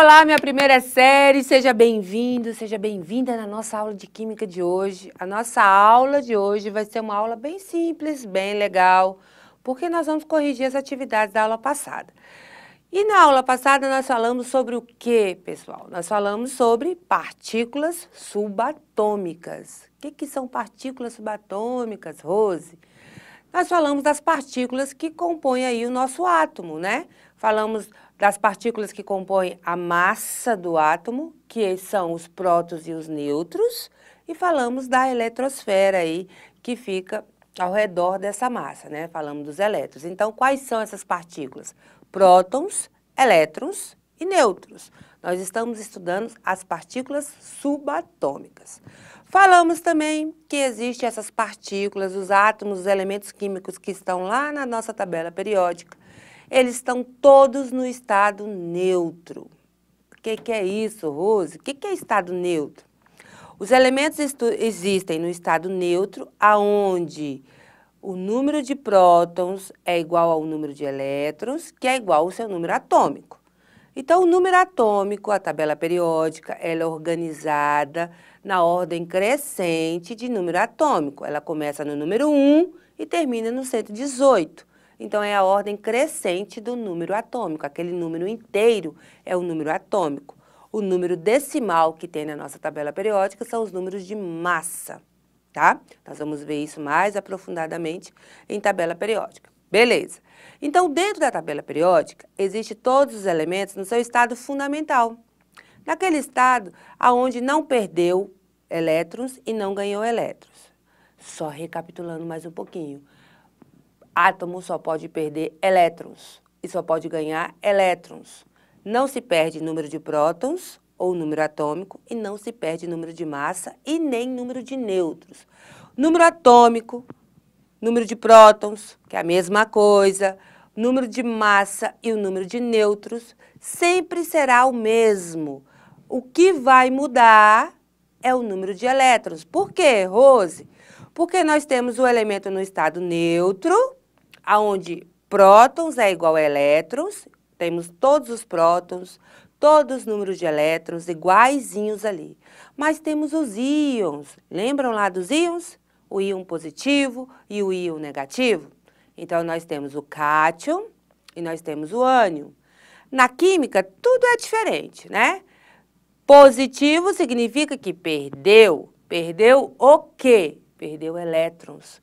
Olá, minha primeira série, seja bem-vindo, seja bem-vinda na nossa aula de Química de hoje. A nossa aula de hoje vai ser uma aula bem simples, bem legal, porque nós vamos corrigir as atividades da aula passada. E na aula passada nós falamos sobre o que, pessoal? Nós falamos sobre partículas subatômicas. O que, que são partículas subatômicas, Rose? Nós falamos das partículas que compõem aí o nosso átomo, né? Falamos das partículas que compõem a massa do átomo, que são os prótons e os nêutrons, e falamos da eletrosfera aí, que fica ao redor dessa massa, né? Falamos dos elétrons. Então, quais são essas partículas? Prótons, elétrons e nêutrons. Nós estamos estudando as partículas subatômicas. Falamos também que existem essas partículas, os átomos, os elementos químicos que estão lá na nossa tabela periódica, eles estão todos no estado neutro. O que, que é isso, Rose? O que, que é estado neutro? Os elementos existem no estado neutro, aonde o número de prótons é igual ao número de elétrons, que é igual ao seu número atômico. Então, o número atômico, a tabela periódica, ela é organizada na ordem crescente de número atômico. Ela começa no número 1 e termina no 118. Então, é a ordem crescente do número atômico. Aquele número inteiro é o número atômico. O número decimal que tem na nossa tabela periódica são os números de massa, tá? Nós vamos ver isso mais aprofundadamente em tabela periódica. Beleza. Então, dentro da tabela periódica, existem todos os elementos no seu estado fundamental. Naquele estado aonde não perdeu elétrons e não ganhou elétrons. Só recapitulando mais um pouquinho átomo só pode perder elétrons e só pode ganhar elétrons. Não se perde número de prótons ou número atômico e não se perde número de massa e nem número de nêutrons. Número atômico, número de prótons, que é a mesma coisa, número de massa e o número de nêutrons sempre será o mesmo. O que vai mudar é o número de elétrons. Por quê, Rose? Porque nós temos o elemento no estado neutro, aonde prótons é igual a elétrons, temos todos os prótons, todos os números de elétrons iguaizinhos ali. Mas temos os íons, lembram lá dos íons? O íon positivo e o íon negativo. Então, nós temos o cátion e nós temos o ânion. Na química, tudo é diferente, né? Positivo significa que perdeu. Perdeu o quê? Perdeu elétrons.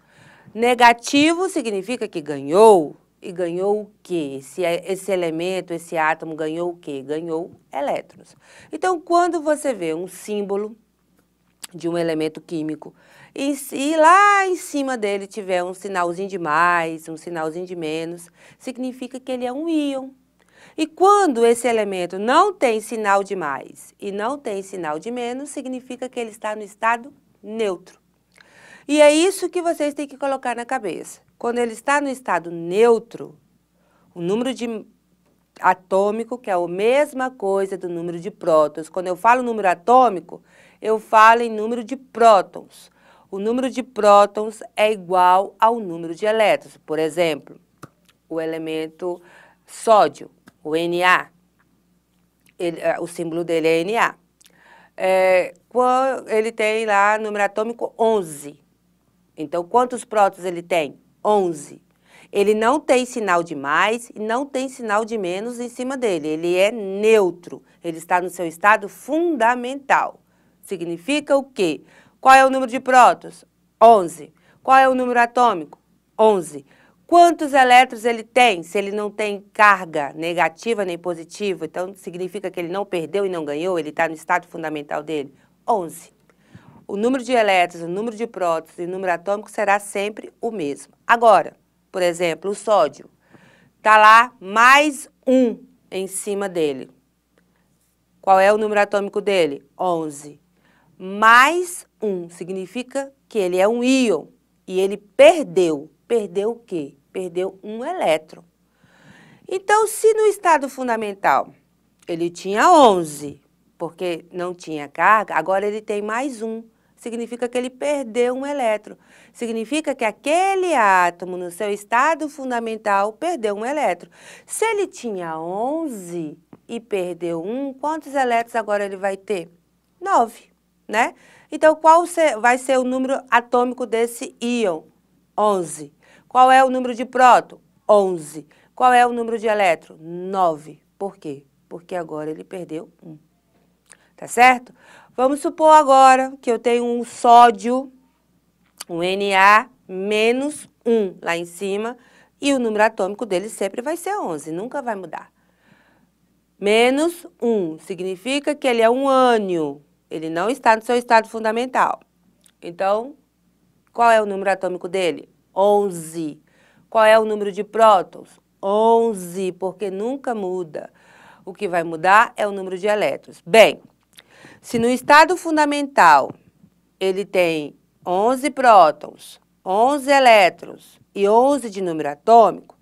Negativo significa que ganhou. E ganhou o quê? Esse, é, esse elemento, esse átomo ganhou o quê? Ganhou elétrons. Então, quando você vê um símbolo de um elemento químico e, e, lá em cima dele tiver um sinalzinho de mais, um sinalzinho de menos, significa que ele é um íon. E quando esse elemento não tem sinal de mais e não tem sinal de menos, significa que ele está no estado neutro. E é isso que vocês têm que colocar na cabeça. Quando ele está no estado neutro, o número de atômico, que é a mesma coisa do número de prótons. Quando eu falo número atômico, eu falo em número de prótons. O número de prótons é igual ao número de elétrons. Por exemplo, o elemento sódio, o Na, ele, eh, o símbolo dele é Na. É, ele tem lá número atômico 11. Então, quantos prótons ele tem? 11. Ele não tem sinal de mais e não tem sinal de menos em cima dele. Ele é neutro. Ele está no seu estado fundamental. Significa o quê? Qual é o número de prótons? 11. Qual é o número atômico? 11. Quantos elétrons ele tem se ele não tem carga negativa nem positiva? Então, significa que ele não perdeu e não ganhou, ele está no estado fundamental dele? 11 o número de elétrons, o número de prótons e o número atômico será sempre o mesmo. Agora, por exemplo, o sódio. Está lá mais um em cima dele. Qual é o número atômico dele? 11. Mais um significa que ele é um íon e ele perdeu. Perdeu o quê? Perdeu um elétron. Então, se no estado fundamental ele tinha 11, porque não tinha carga, agora ele tem mais um significa que ele perdeu um elétron. Significa que aquele átomo, no seu estado fundamental, perdeu um elétron. Se ele tinha 11 e perdeu um, quantos elétrons agora ele vai ter? 9, né? Então, qual vai ser o número atômico desse íon? 11. Qual é o número de próton? 11. Qual é o número de elétron? 9. Por quê? Porque agora ele perdeu um. Tá certo? Vamos supor agora que eu tenho um sódio, um Na menos 1 lá em cima, e o número atômico dele sempre vai ser 11, nunca vai mudar. Menos 1 significa que ele é um ânion, ele não está no seu estado fundamental. Então, qual é o número atômico dele? 11. Qual é o número de prótons? 11, porque nunca muda. O que vai mudar é o número de elétrons. Bem, se no estado fundamental ele tem 11 prótons, 11 elétrons e 11 de número atômico,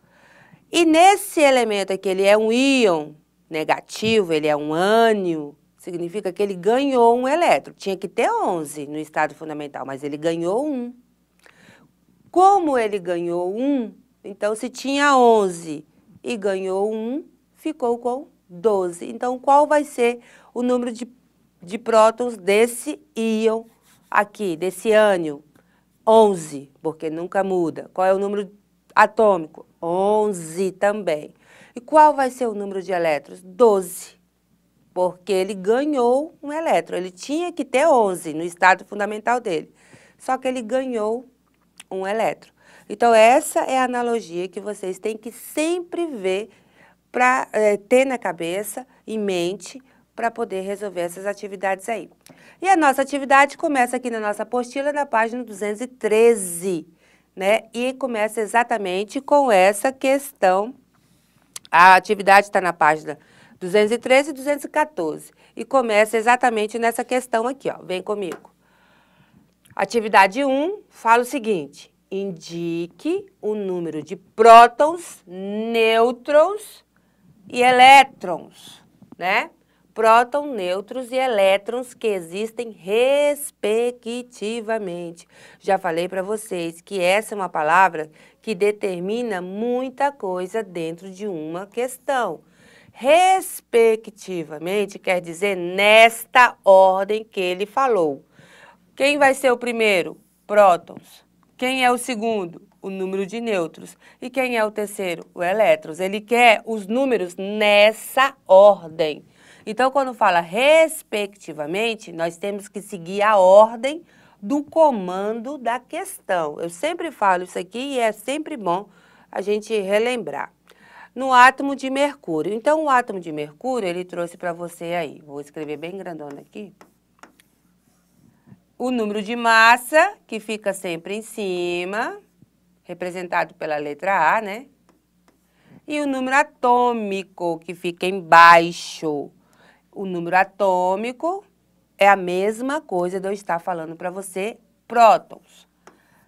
e nesse elemento aqui ele é um íon negativo, ele é um ânion, significa que ele ganhou um elétron. Tinha que ter 11 no estado fundamental, mas ele ganhou um. Como ele ganhou um, então se tinha 11 e ganhou um, ficou com 12. Então qual vai ser o número de de prótons desse íon aqui, desse ânion. 11, porque nunca muda. Qual é o número atômico? 11 também. E qual vai ser o número de elétrons? 12, porque ele ganhou um elétron. Ele tinha que ter 11 no estado fundamental dele, só que ele ganhou um elétron. Então, essa é a analogia que vocês têm que sempre ver para é, eh, ter na cabeça, em mente, para poder resolver essas atividades aí. E a nossa atividade começa aqui na nossa apostila, na página 213, né? E começa exatamente com essa questão. A atividade está na página 213 e 214. E começa exatamente nessa questão aqui, ó. Vem comigo. Atividade 1 fala o seguinte: indique o número de prótons, nêutrons e elétrons, né? prótons, nêutrons e elétrons que existem respectivamente. Já falei para vocês que essa é uma palavra que determina muita coisa dentro de uma questão. Respectivamente quer dizer nesta ordem que ele falou. Quem vai ser o primeiro? Prótons. Quem é o segundo? O número de nêutrons. E quem é o terceiro? O elétrons. Ele quer os números nessa ordem. Então, quando fala respectivamente, nós temos que seguir a ordem do comando da questão. Eu sempre falo isso aqui e é sempre bom a gente relembrar. No átomo de mercúrio. Então, o átomo de mercúrio, ele trouxe para você aí. Vou escrever bem grandona aqui. O número de massa, que fica sempre em cima, representado pela letra A, né? E o número atômico, que fica embaixo, o número atômico é a mesma coisa de eu estar falando para você prótons.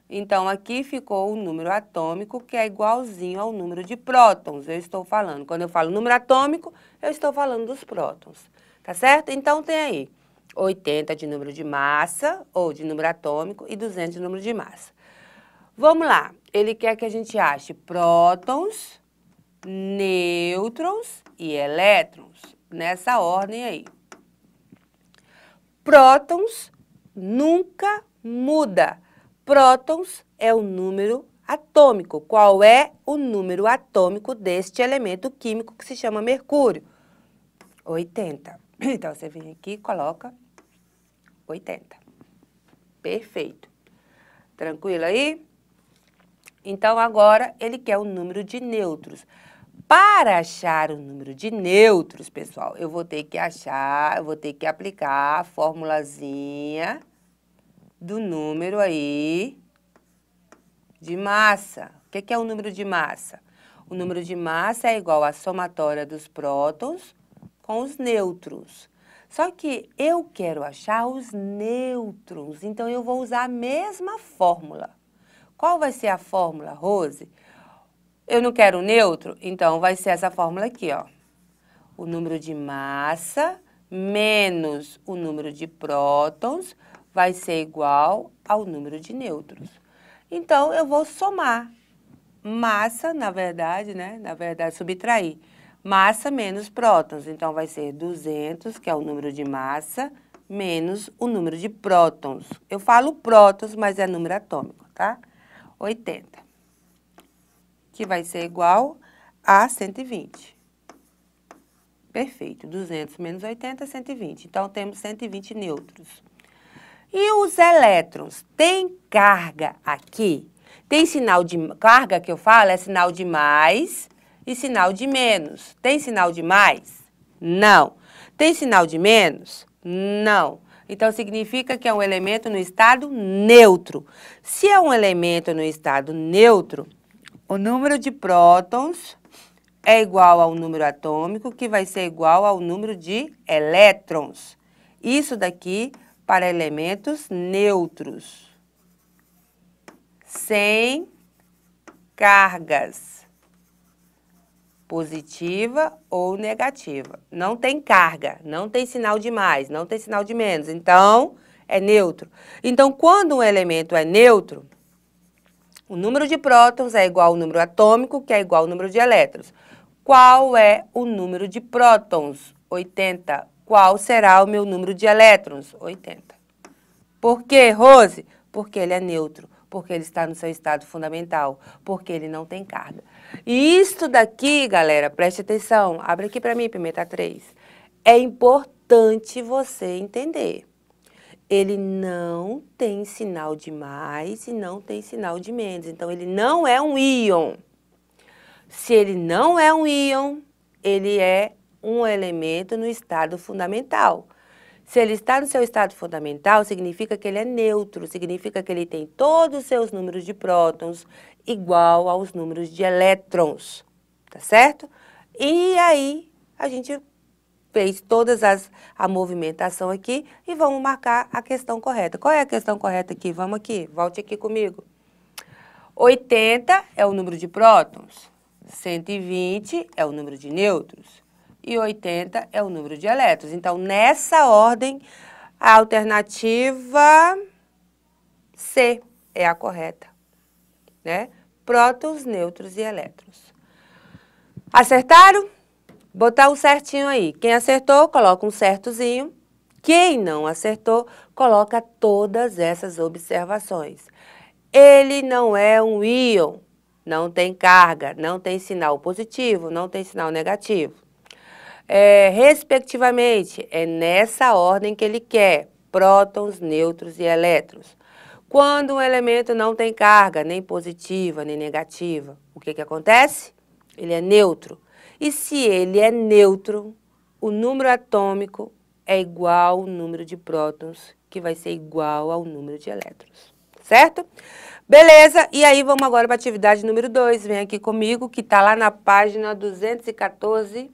Então, aqui ficou o número atômico, que é igualzinho ao número de prótons, eu estou falando. Quando eu falo número atômico, eu estou falando dos prótons, tá certo? Então, tem aí 80 de número de massa, ou de número atômico, e 200 de número de massa. Vamos lá, ele quer que a gente ache prótons, nêutrons e elétrons nessa ordem aí. Prótons nunca muda. Prótons é o número atômico. Qual é o número atômico deste elemento químico que se chama mercúrio? 80. Então, você vem aqui e coloca 80. Perfeito. Tranquilo aí? Então, agora ele quer o número de nêutrons. Para achar o número de neutros, pessoal, eu vou ter que achar, eu vou ter que aplicar a formulazinha do número aí de massa. O que é o número de massa? O número de massa é igual à somatória dos prótons com os nêutrons. Só que eu quero achar os nêutrons, então eu vou usar a mesma fórmula. Qual vai ser a fórmula, Rose? Eu não quero neutro? Então, vai ser essa fórmula aqui, ó. O número de massa menos o número de prótons vai ser igual ao número de nêutrons. Então, eu vou somar massa, na verdade, né? Na verdade, subtrair. Massa menos prótons. Então, vai ser 200, que é o número de massa, menos o número de prótons. Eu falo prótons, mas é número atômico, tá? 80 que vai ser igual a 120. Perfeito, 200 menos 80 é 120. Então, temos 120 nêutrons. E os elétrons? Tem carga aqui? Tem sinal de carga que eu falo? É sinal de mais e sinal de menos. Tem sinal de mais? Não. Tem sinal de menos? Não. Então, significa que é um elemento no estado neutro. Se é um elemento no estado neutro, o número de prótons é igual ao número atômico, que vai ser igual ao número de elétrons. Isso daqui para elementos neutros. Sem cargas. Positiva ou negativa. Não tem carga, não tem sinal de mais, não tem sinal de menos. Então, é neutro. Então, quando um elemento é neutro, o número de prótons é igual ao número atômico, que é igual ao número de elétrons. Qual é o número de prótons? 80. Qual será o meu número de elétrons? 80. Por quê, Rose? Porque ele é neutro, porque ele está no seu estado fundamental, porque ele não tem carga. E isso daqui, galera, preste atenção. Abre aqui para mim, Pimenta 3. É importante você entender ele não tem sinal de mais e não tem sinal de menos. Então, ele não é um íon. Se ele não é um íon, ele é um elemento no estado fundamental. Se ele está no seu estado fundamental, significa que ele é neutro, significa que ele tem todos os seus números de prótons igual aos números de elétrons, tá certo? E aí a gente fez todas as a movimentação aqui e vamos marcar a questão correta. Qual é a questão correta aqui? Vamos aqui, volte aqui comigo. 80 é o número de prótons, 120 é o número de nêutrons e 80 é o número de elétrons. Então, nessa ordem, a alternativa C é a correta, né? Prótons, nêutrons e elétrons. Acertaram? botar um certinho aí. Quem acertou, coloca um certozinho. Quem não acertou, coloca todas essas observações. Ele não é um íon, não tem carga, não tem sinal positivo, não tem sinal negativo. É, respectivamente, é nessa ordem que ele quer, prótons, nêutrons e elétrons. Quando um elemento não tem carga, nem positiva, nem negativa, o que, que acontece? Ele é neutro. E se ele é neutro, o número atômico é igual ao número de prótons, que vai ser igual ao número de elétrons. Certo? Beleza, e aí vamos agora para a atividade número 2. Vem aqui comigo, que está lá na página 214,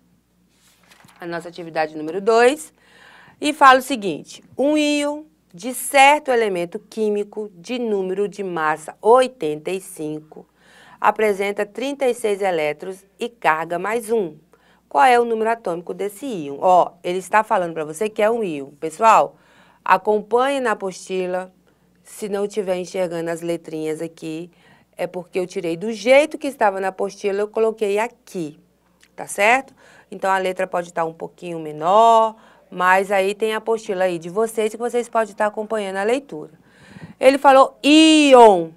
a nossa atividade número 2. E fala o seguinte, um íon de certo elemento químico de número de massa 85 apresenta 36 elétrons e carga mais um. Qual é o número atômico desse íon? Ó, ele está falando para você que é um íon. Pessoal, acompanhe na apostila. Se não estiver enxergando as letrinhas aqui, é porque eu tirei do jeito que estava na apostila, eu coloquei aqui, tá certo? Então, a letra pode estar um pouquinho menor, mas aí tem a apostila aí de vocês que vocês podem estar acompanhando a leitura. Ele falou íon.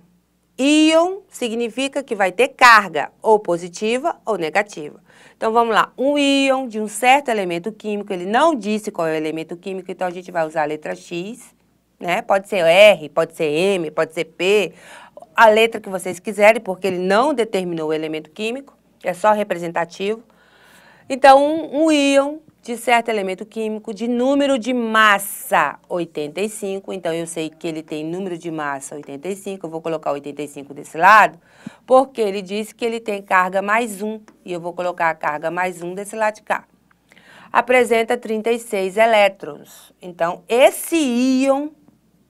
Íon significa que vai ter carga, ou positiva ou negativa. Então vamos lá, um íon de um certo elemento químico, ele não disse qual é o elemento químico, então a gente vai usar a letra X, né? Pode ser R, pode ser M, pode ser P, a letra que vocês quiserem, porque ele não determinou o elemento químico, é só representativo. Então um, um íon de certo elemento químico de número de massa 85. Então, eu sei que ele tem número de massa 85, eu vou colocar 85 desse lado, porque ele disse que ele tem carga mais 1, e eu vou colocar a carga mais 1 desse lado de cá. Apresenta 36 elétrons. Então, esse íon,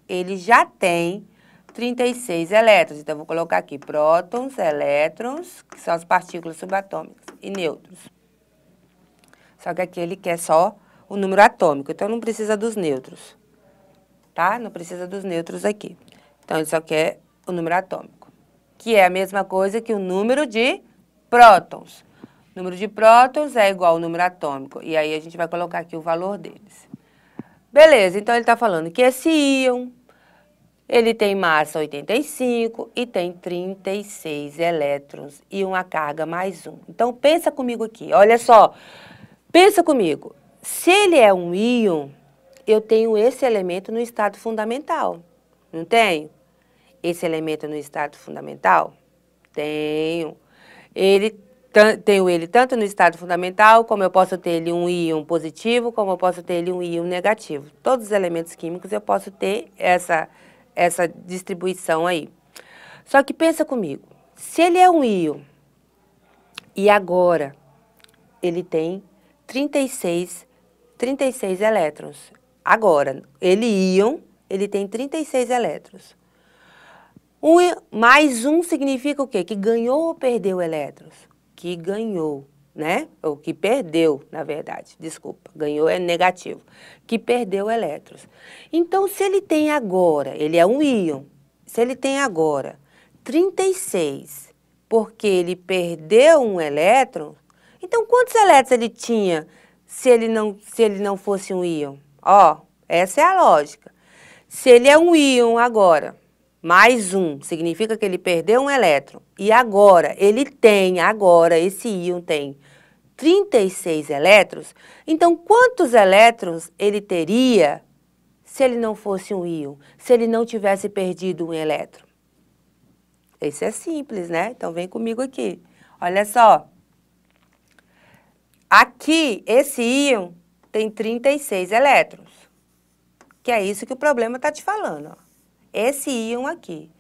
ele já tem 36 elétrons. Então, eu vou colocar aqui prótons, elétrons, que são as partículas subatômicas, e nêutrons. Só que aqui ele quer só o número atômico, então não precisa dos neutros, tá? Não precisa dos neutros aqui. Então ele só quer o número atômico, que é a mesma coisa que o número de prótons. O número de prótons é igual ao número atômico, e aí a gente vai colocar aqui o valor deles. Beleza, então ele está falando que esse íon, ele tem massa 85 e tem 36 elétrons e uma carga mais um. Então pensa comigo aqui, olha só, Pensa comigo, se ele é um íon, eu tenho esse elemento no estado fundamental, não tenho? Esse elemento no estado fundamental? Tenho. Ele, tenho ele tanto no estado fundamental, como eu posso ter ele um íon positivo, como eu posso ter ele um íon negativo. Todos os elementos químicos eu posso ter essa, essa distribuição aí. Só que pensa comigo, se ele é um íon e agora ele tem 36, 36 elétrons. Agora, ele íon, ele tem 36 elétrons. Um, mais um significa o quê? Que ganhou ou perdeu elétrons? Que ganhou, né? Ou que perdeu, na verdade. Desculpa, ganhou é negativo. Que perdeu elétrons. Então, se ele tem agora, ele é um íon, se ele tem agora 36, porque ele perdeu um elétron, então, quantos elétrons ele tinha se ele não, se ele não fosse um íon? Ó, essa é a lógica. Se ele é um íon agora, mais um, significa que ele perdeu um elétron. E agora, ele tem, agora, esse íon tem 36 elétrons. Então, quantos elétrons ele teria se ele não fosse um íon? Se ele não tivesse perdido um elétron? Esse é simples, né? Então, vem comigo aqui. Olha só. Aqui, esse íon tem 36 elétrons, que é isso que o problema está te falando. Ó. Esse íon aqui.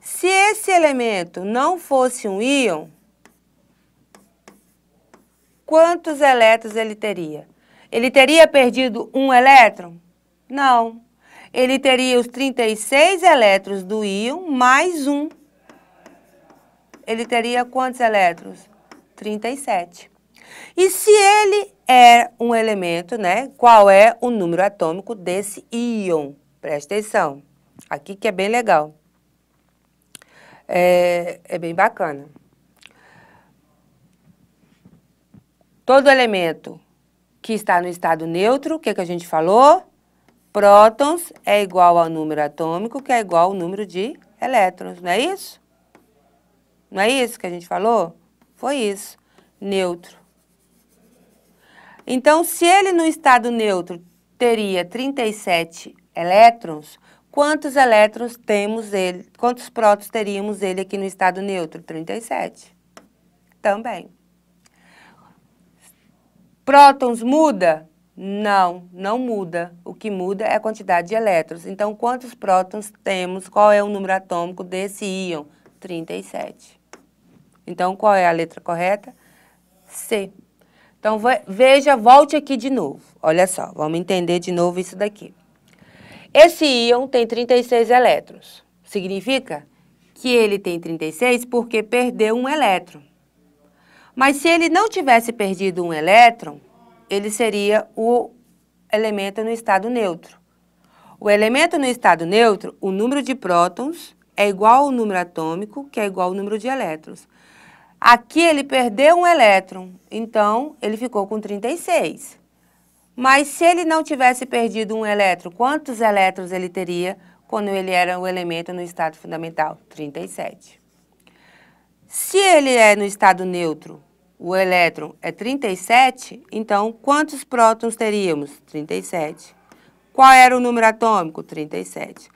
Se esse elemento não fosse um íon, quantos elétrons ele teria? Ele teria perdido um elétron? Não. Ele teria os 36 elétrons do íon mais um. Ele teria quantos elétrons? 37. E se ele é um elemento, né? Qual é o número atômico desse íon? Presta atenção. Aqui que é bem legal. É, é bem bacana. Todo elemento que está no estado neutro, o que, que a gente falou? Prótons é igual ao número atômico, que é igual ao número de elétrons, não é isso? Não é isso que a gente falou? Foi isso. Neutro. Então, se ele no estado neutro teria 37 elétrons, quantos elétrons temos ele, quantos prótons teríamos ele aqui no estado neutro? 37. Também. Prótons muda? Não, não muda. O que muda é a quantidade de elétrons. Então, quantos prótons temos? Qual é o número atômico desse íon? 37. Então, qual é a letra correta? C. Então, veja, volte aqui de novo. Olha só, vamos entender de novo isso daqui. Esse íon tem 36 elétrons. Significa que ele tem 36 porque perdeu um elétron. Mas se ele não tivesse perdido um elétron, ele seria o elemento no estado neutro. O elemento no estado neutro, o número de prótons é igual ao número atômico, que é igual ao número de elétrons. Aqui ele perdeu um elétron, então ele ficou com 36. Mas se ele não tivesse perdido um elétron, quantos elétrons ele teria quando ele era o elemento no estado fundamental? 37. Se ele é no estado neutro, o elétron é 37, então quantos prótons teríamos? 37. Qual era o número atômico? 37.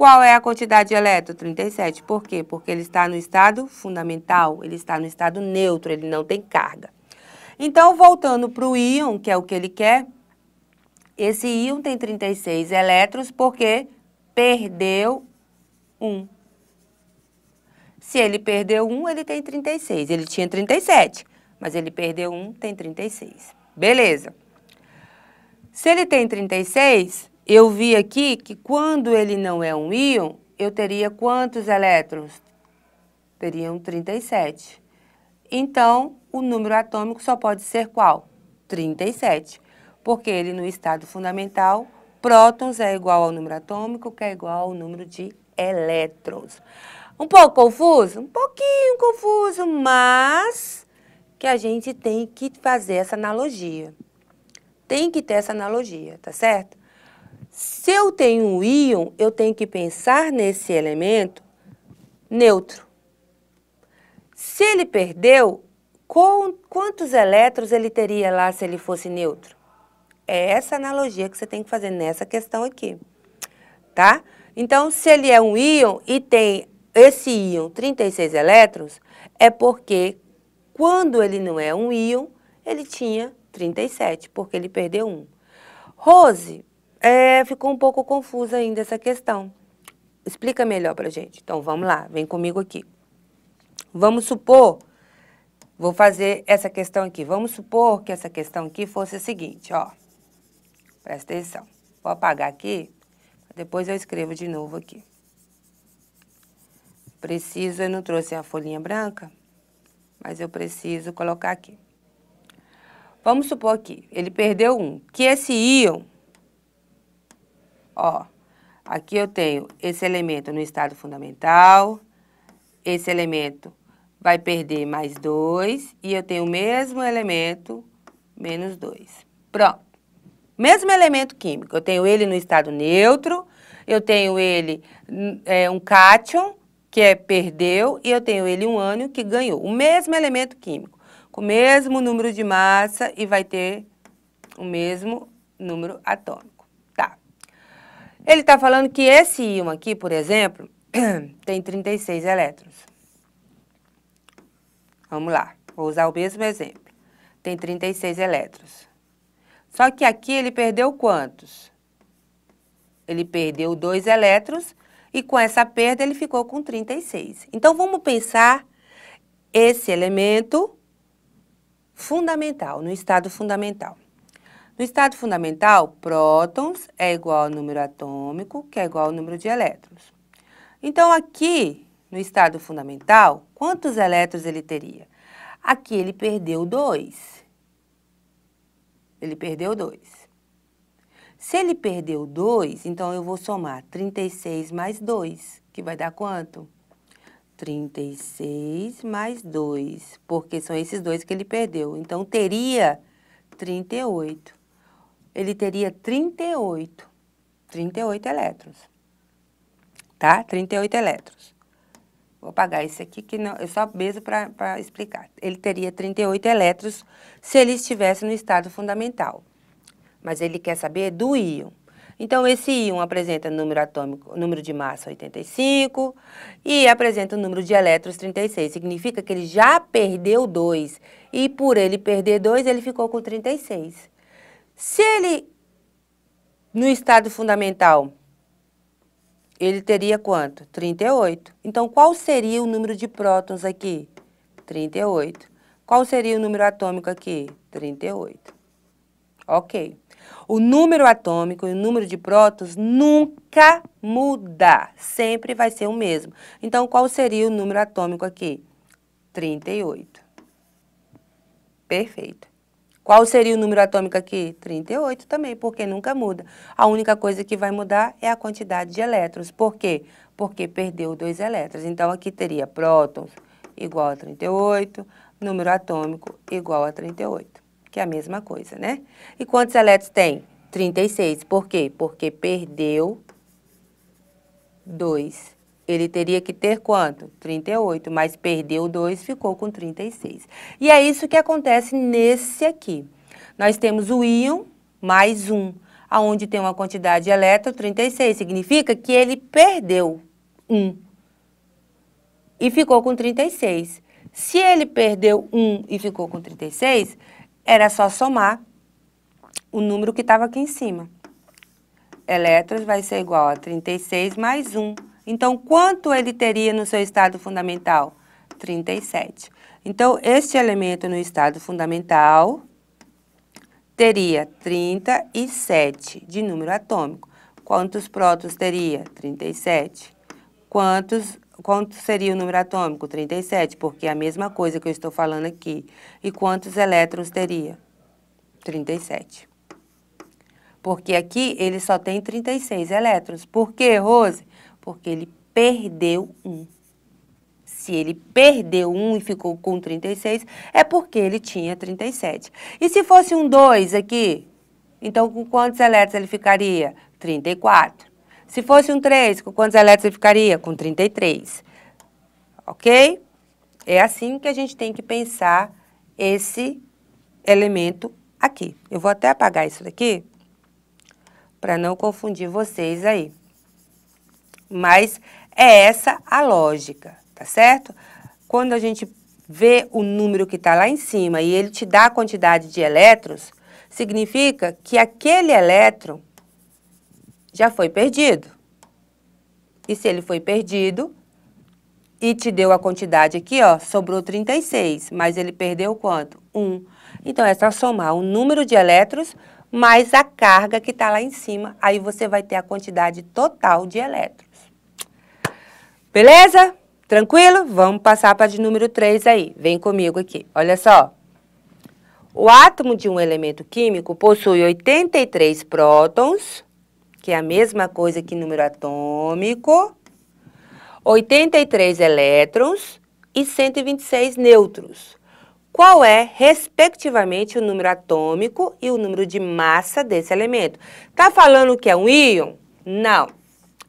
Qual é a quantidade de elétrons? 37. Por quê? Porque ele está no estado fundamental, ele está no estado neutro, ele não tem carga. Então, voltando para o íon, que é o que ele quer, esse íon tem 36 elétrons porque perdeu um. Se ele perdeu um, ele tem 36. Ele tinha 37, mas ele perdeu um, tem 36. Beleza. Se ele tem 36, eu vi aqui que quando ele não é um íon, eu teria quantos elétrons? Teriam 37. Então, o número atômico só pode ser qual? 37. Porque ele, no estado fundamental, prótons é igual ao número atômico, que é igual ao número de elétrons. Um pouco confuso? Um pouquinho confuso, mas que a gente tem que fazer essa analogia. Tem que ter essa analogia, tá certo? Se eu tenho um íon, eu tenho que pensar nesse elemento neutro. Se ele perdeu, quantos elétrons ele teria lá se ele fosse neutro? É essa analogia que você tem que fazer nessa questão aqui, tá? Então, se ele é um íon e tem esse íon 36 elétrons, é porque quando ele não é um íon, ele tinha 37, porque ele perdeu um. Rose, é, ficou um pouco confusa ainda essa questão. Explica melhor para gente. Então, vamos lá, vem comigo aqui. Vamos supor, vou fazer essa questão aqui. Vamos supor que essa questão aqui fosse a seguinte, ó. Presta atenção. Vou apagar aqui, depois eu escrevo de novo aqui. Preciso, eu não trouxe a folhinha branca, mas eu preciso colocar aqui. Vamos supor aqui, ele perdeu um, que esse íon Ó, aqui eu tenho esse elemento no estado fundamental, esse elemento vai perder mais 2 e eu tenho o mesmo elemento, menos 2. Pronto. Mesmo elemento químico, eu tenho ele no estado neutro, eu tenho ele é, um cátion, que é perdeu, e eu tenho ele um ânion, que ganhou. O mesmo elemento químico, com o mesmo número de massa e vai ter o mesmo número atômico. Ele está falando que esse íon aqui, por exemplo, tem 36 elétrons. Vamos lá, vou usar o mesmo exemplo. Tem 36 elétrons. Só que aqui ele perdeu quantos? Ele perdeu dois elétrons e com essa perda ele ficou com 36. Então vamos pensar esse elemento fundamental, no estado fundamental. No estado fundamental, prótons é igual ao número atômico, que é igual ao número de elétrons. Então, aqui, no estado fundamental, quantos elétrons ele teria? Aqui ele perdeu 2. Ele perdeu 2. Se ele perdeu 2, então eu vou somar 36 mais 2, que vai dar quanto? 36 mais 2, porque são esses dois que ele perdeu. Então, teria 38 ele teria 38, 38 elétrons, tá? 38 elétrons. Vou apagar esse aqui, que não, eu é só mesmo para explicar. Ele teria 38 elétrons se ele estivesse no estado fundamental. Mas ele quer saber do íon. Então, esse íon apresenta número atômico, número de massa 85 e apresenta o número de elétrons 36. Significa que ele já perdeu 2 e por ele perder 2, ele ficou com 36. Se ele, no estado fundamental, ele teria quanto? 38. Então, qual seria o número de prótons aqui? 38. Qual seria o número atômico aqui? 38. Ok. O número atômico e o número de prótons nunca muda, sempre vai ser o mesmo. Então, qual seria o número atômico aqui? 38. Perfeito. Qual seria o número atômico aqui? 38 também, porque nunca muda. A única coisa que vai mudar é a quantidade de elétrons. Por quê? Porque perdeu dois elétrons. Então, aqui teria prótons igual a 38, número atômico igual a 38, que é a mesma coisa, né? E quantos elétrons tem? 36. Por quê? Porque perdeu dois ele teria que ter quanto? 38, mas perdeu 2, ficou com 36. E é isso que acontece nesse aqui. Nós temos o íon mais 1, onde tem uma quantidade de elétron, 36, significa que ele perdeu 1 e ficou com 36. Se ele perdeu 1 e ficou com 36, era só somar o número que estava aqui em cima. Elétrons vai ser igual a 36 mais 1, então, quanto ele teria no seu estado fundamental? 37. Então, este elemento no estado fundamental teria 37 de número atômico. Quantos prótons teria? 37. Quantos, quanto seria o número atômico? 37, porque é a mesma coisa que eu estou falando aqui. E quantos elétrons teria? 37. Porque aqui ele só tem 36 elétrons. Por quê, Rose? porque ele perdeu um. Se ele perdeu um e ficou com 36, é porque ele tinha 37. E se fosse um 2 aqui, então com quantos elétrons ele ficaria? 34. Se fosse um 3, com quantos elétrons ele ficaria? Com 33. Ok? É assim que a gente tem que pensar esse elemento aqui. Eu vou até apagar isso daqui para não confundir vocês aí. Mas é essa a lógica, tá certo? Quando a gente vê o número que está lá em cima e ele te dá a quantidade de elétrons, significa que aquele elétron já foi perdido. E se ele foi perdido e te deu a quantidade aqui, ó, sobrou 36, mas ele perdeu quanto? 1. Então, é só somar o número de elétrons mais a carga que está lá em cima, aí você vai ter a quantidade total de elétrons. Beleza? Tranquilo? Vamos passar para de número 3 aí. Vem comigo aqui. Olha só. O átomo de um elemento químico possui 83 prótons, que é a mesma coisa que número atômico, 83 elétrons e 126 nêutrons. Qual é, respectivamente, o número atômico e o número de massa desse elemento? Tá falando que é um íon? Não.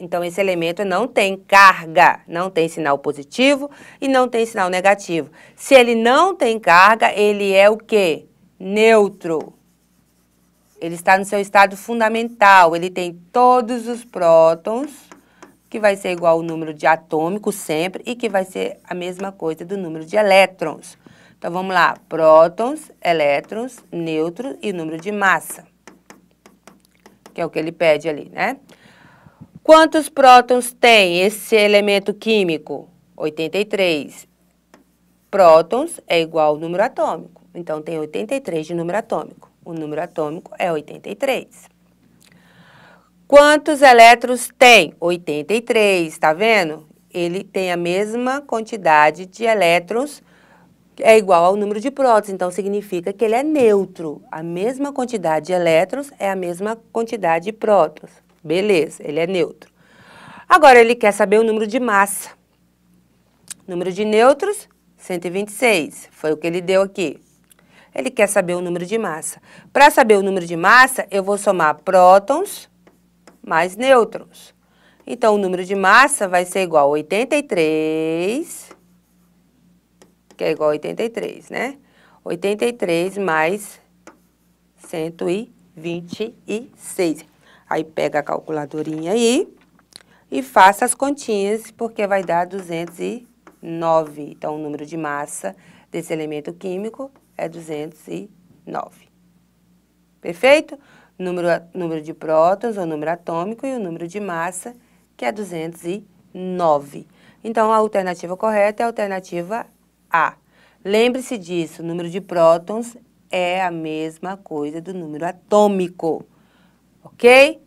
Então, esse elemento não tem carga, não tem sinal positivo e não tem sinal negativo. Se ele não tem carga, ele é o quê? Neutro. Ele está no seu estado fundamental, ele tem todos os prótons, que vai ser igual ao número de atômicos sempre e que vai ser a mesma coisa do número de elétrons. Então, vamos lá, prótons, elétrons, neutro e número de massa, que é o que ele pede ali, né? Quantos prótons tem esse elemento químico? 83. Prótons é igual ao número atômico. Então, tem 83 de número atômico. O número atômico é 83. Quantos elétrons tem? 83, tá vendo? Ele tem a mesma quantidade de elétrons, é igual ao número de prótons, então significa que ele é neutro. A mesma quantidade de elétrons é a mesma quantidade de prótons. Beleza, ele é neutro. Agora ele quer saber o número de massa. Número de neutros, 126. Foi o que ele deu aqui. Ele quer saber o número de massa. Para saber o número de massa, eu vou somar prótons mais nêutrons. Então, o número de massa vai ser igual a 83, que é igual a 83, né? 83 mais 126. Aí pega a calculadorinha aí e faça as continhas, porque vai dar 209. Então, o número de massa desse elemento químico é 209. Perfeito? Número, número de prótons, ou número atômico, e o número de massa, que é 209. Então, a alternativa correta é a alternativa A. Lembre-se disso, o número de prótons é a mesma coisa do número atômico, ok?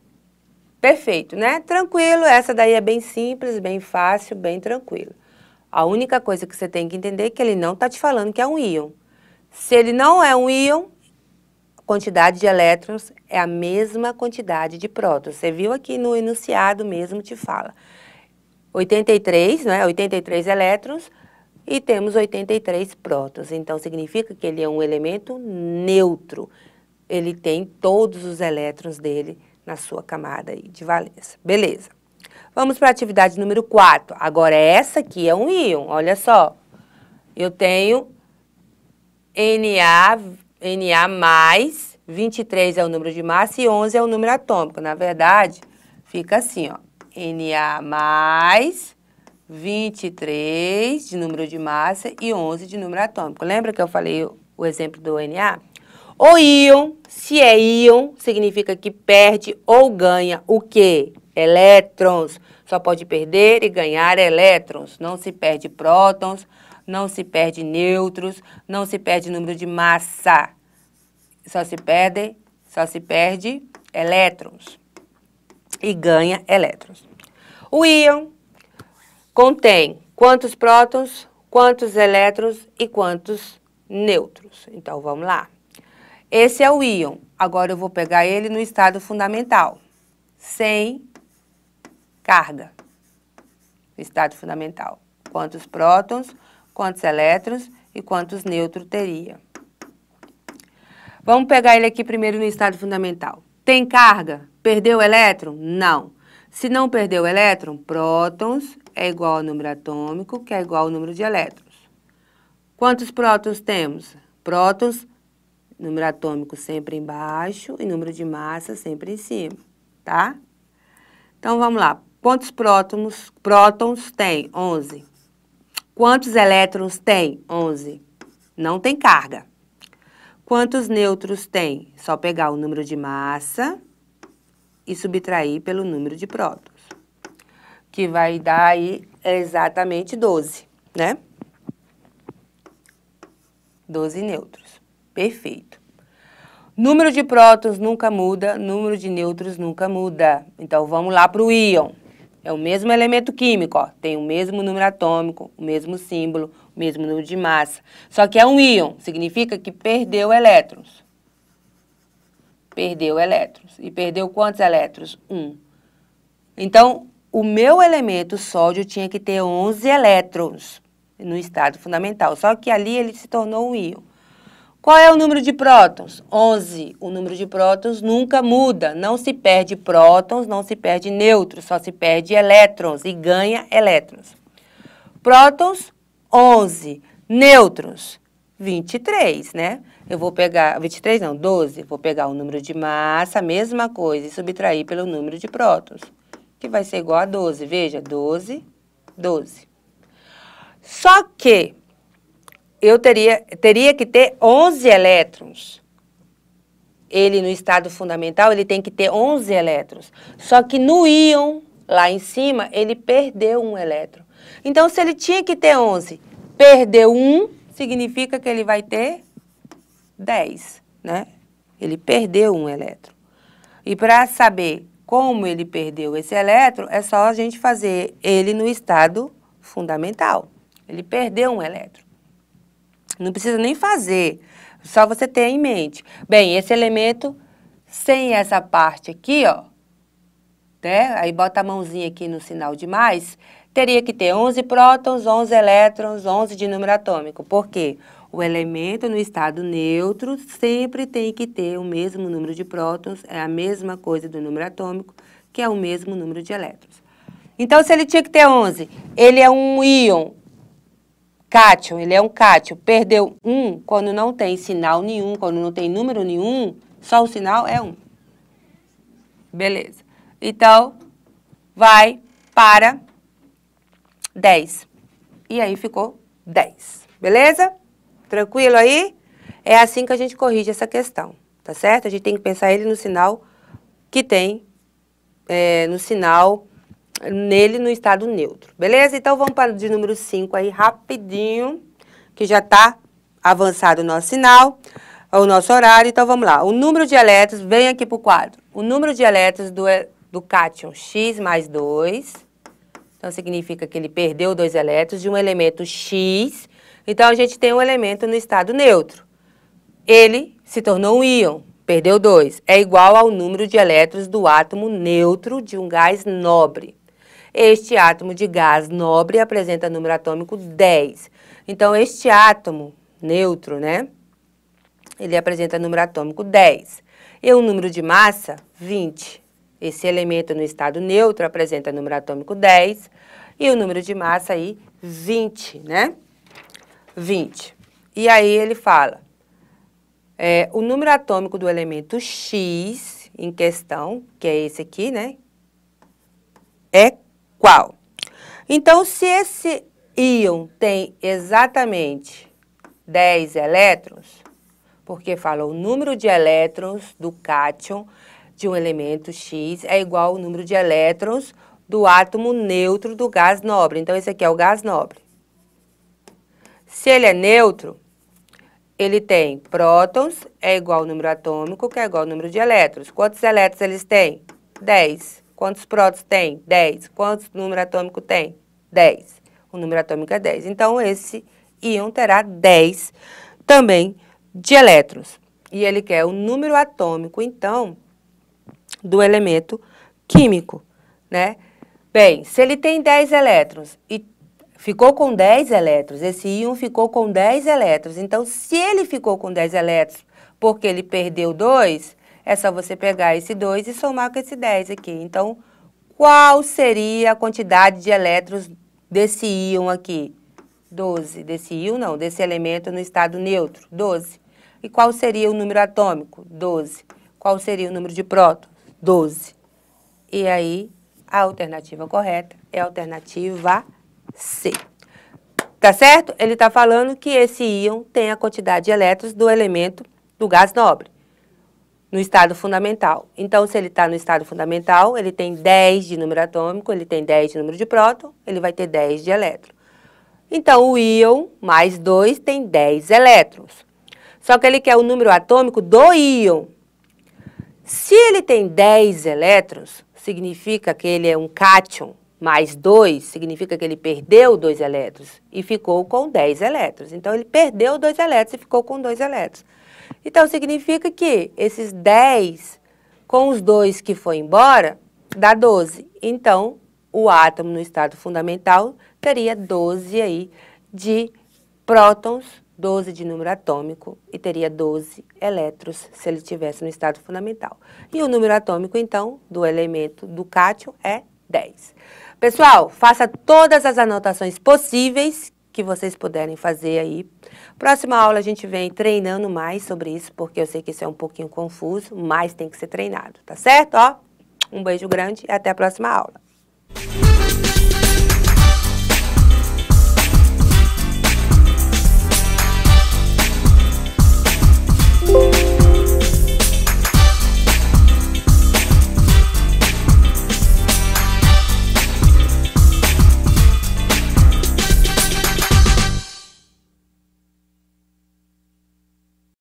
Perfeito, né? Tranquilo, essa daí é bem simples, bem fácil, bem tranquilo. A única coisa que você tem que entender é que ele não está te falando que é um íon. Se ele não é um íon, a quantidade de elétrons é a mesma quantidade de prótons. Você viu aqui no enunciado mesmo, te fala. 83, né? 83 elétrons e temos 83 prótons. Então, significa que ele é um elemento neutro. Ele tem todos os elétrons dele na sua camada de valência. Beleza. Vamos para a atividade número 4. Agora, essa aqui é um íon, olha só. Eu tenho Na, Na mais, 23 é o número de massa e 11 é o número atômico. Na verdade, fica assim, ó. Na mais 23 de número de massa e 11 de número atômico. Lembra que eu falei o exemplo do Na? O íon, se é íon, significa que perde ou ganha o quê? Elétrons. Só pode perder e ganhar elétrons. Não se perde prótons, não se perde nêutrons, não se perde número de massa. Só se perde, só se perde elétrons e ganha elétrons. O íon contém quantos prótons, quantos elétrons e quantos nêutrons. Então vamos lá. Esse é o íon. Agora eu vou pegar ele no estado fundamental, sem carga. Estado fundamental. Quantos prótons, quantos elétrons e quantos neutros teria. Vamos pegar ele aqui primeiro no estado fundamental. Tem carga? Perdeu elétron? Não. Se não perdeu elétron, prótons é igual ao número atômico, que é igual ao número de elétrons. Quantos prótons temos? Prótons, Número atômico sempre embaixo e número de massa sempre em cima, tá? Então, vamos lá. Quantos prótons, prótons tem? 11. Quantos elétrons tem? 11. Não tem carga. Quantos nêutrons tem? Só pegar o número de massa e subtrair pelo número de prótons, que vai dar aí exatamente 12, né? 12 nêutrons. Perfeito. Número de prótons nunca muda, número de nêutrons nunca muda. Então vamos lá para o íon. É o mesmo elemento químico, ó. tem o mesmo número atômico, o mesmo símbolo, o mesmo número de massa. Só que é um íon, significa que perdeu elétrons. Perdeu elétrons. E perdeu quantos elétrons? Um. Então, o meu elemento sódio tinha que ter 11 elétrons no estado fundamental. Só que ali ele se tornou um íon. Qual é o número de prótons? 11. O número de prótons nunca muda. Não se perde prótons, não se perde nêutrons, só se perde elétrons e ganha elétrons. Prótons, 11. Nêutrons, 23, né? Eu vou pegar, 23 não, 12. Vou pegar o número de massa, mesma coisa, e subtrair pelo número de prótons, que vai ser igual a 12. Veja, 12, 12. Só que eu teria, teria que ter 11 elétrons. Ele, no estado fundamental, ele tem que ter 11 elétrons. Só que no íon, lá em cima, ele perdeu um elétron. Então, se ele tinha que ter 11, perdeu um, significa que ele vai ter 10, né? Ele perdeu um elétron. E para saber como ele perdeu esse elétron, é só a gente fazer ele no estado fundamental. Ele perdeu um elétron. Não precisa nem fazer, só você ter em mente. Bem, esse elemento sem essa parte aqui, ó, né? Aí bota a mãozinha aqui no sinal de mais, teria que ter 11 prótons, 11 elétrons, 11 de número atômico. Por quê? O elemento no estado neutro sempre tem que ter o mesmo número de prótons, é a mesma coisa do número atômico, que é o mesmo número de elétrons. Então, se ele tinha que ter 11, ele é um íon, cátion, ele é um cátion. Perdeu um quando não tem sinal nenhum, quando não tem número nenhum, só o sinal é um. Beleza. Então, vai para 10. E aí ficou 10. Beleza? Tranquilo aí? É assim que a gente corrige essa questão, tá certo? A gente tem que pensar ele no sinal que tem, é, no sinal nele no estado neutro. Beleza? Então vamos para o de número 5 aí rapidinho, que já está avançado o nosso sinal, o nosso horário. Então vamos lá. O número de elétrons, vem aqui para o quadro. O número de elétrons do, do cátion X mais 2. Então significa que ele perdeu dois elétrons de um elemento X. Então a gente tem um elemento no estado neutro. Ele se tornou um íon, perdeu dois. É igual ao número de elétrons do átomo neutro de um gás nobre. Este átomo de gás nobre apresenta número atômico 10. Então, este átomo neutro, né? Ele apresenta número atômico 10. E o número de massa, 20. Esse elemento no estado neutro apresenta número atômico 10 e o número de massa aí 20, né? 20. E aí ele fala, é, o número atômico do elemento X em questão, que é esse aqui, né? É qual. Então, se esse íon tem exatamente 10 elétrons, porque fala o número de elétrons do cátion de um elemento X é igual ao número de elétrons do átomo neutro do gás nobre. Então, esse aqui é o gás nobre. Se ele é neutro, ele tem prótons, é igual ao número atômico, que é igual ao número de elétrons. Quantos elétrons eles têm? 10. Quantos prótons tem? 10. Quantos número atômico tem? 10. O número atômico é 10. Então, esse íon terá 10 também de elétrons. E ele quer o número atômico, então, do elemento químico, né? Bem, se ele tem 10 elétrons e ficou com 10 elétrons, esse íon ficou com 10 elétrons. Então, se ele ficou com 10 elétrons porque ele perdeu 2, é só você pegar esse 2 e somar com esse 10 aqui. Então, qual seria a quantidade de elétrons desse íon aqui? 12. Desse íon, não, desse elemento no estado neutro, 12. E qual seria o número atômico? 12. Qual seria o número de prótons? 12. E aí, a alternativa correta é a alternativa C. Tá certo? Ele está falando que esse íon tem a quantidade de elétrons do elemento do gás nobre no estado fundamental. Então, se ele está no estado fundamental, ele tem 10 de número atômico, ele tem 10 de número de próton, ele vai ter 10 de elétron. Então, o íon mais 2 tem 10 elétrons. Só que ele quer o número atômico do íon. Se ele tem 10 elétrons, significa que ele é um cátion mais 2, significa que ele perdeu 2 elétrons e ficou com 10 elétrons. Então, ele perdeu 2 elétrons e ficou com 2 elétrons. Então significa que esses 10 com os dois que foi embora dá 12. Então o átomo no estado fundamental teria 12 aí de prótons, 12 de número atômico e teria 12 elétrons se ele estivesse no estado fundamental. E o número atômico então do elemento do cátion é 10. Pessoal, faça todas as anotações possíveis que vocês puderem fazer aí. Próxima aula a gente vem treinando mais sobre isso, porque eu sei que isso é um pouquinho confuso, mas tem que ser treinado, tá certo? Ó, um beijo grande e até a próxima aula.